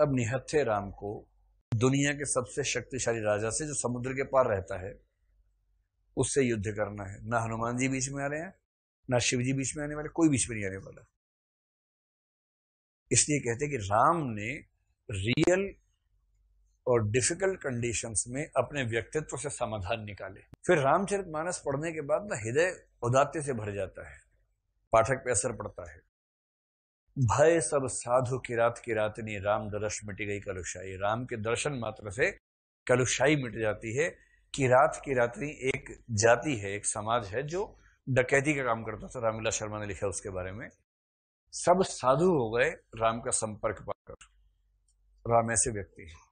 तब निहत्थे राम को दुनिया के सबसे शक्तिशाली राजा से जो समुद्र के पार रहता है उससे युद्ध करना है ना हनुमान जी बीच में आ रहे हैं ना शिव जी बीच में आने वाले कोई बीच में नहीं आने वाला इसलिए कहते हैं कि राम ने रियल और डिफिकल्ट कंडीशंस में अपने व्यक्तित्व से समाधान निकाले फिर रामचरित मानस पढ़ने के बाद ना हृदय उदात्य से भर जाता है पाठक पे असर पड़ता है भय सब साधु की रात की रातनी राम दर्श मिट गई कलुषाई राम के दर्शन मात्र से कलुषाई मिट जाती है कि रात की रात्रि एक जाति है एक समाज है जो डकैती का काम करता था रामलीला शर्मा ने लिखा उसके बारे में सब साधु हो गए राम का संपर्क पाकर राम ऐसे व्यक्ति है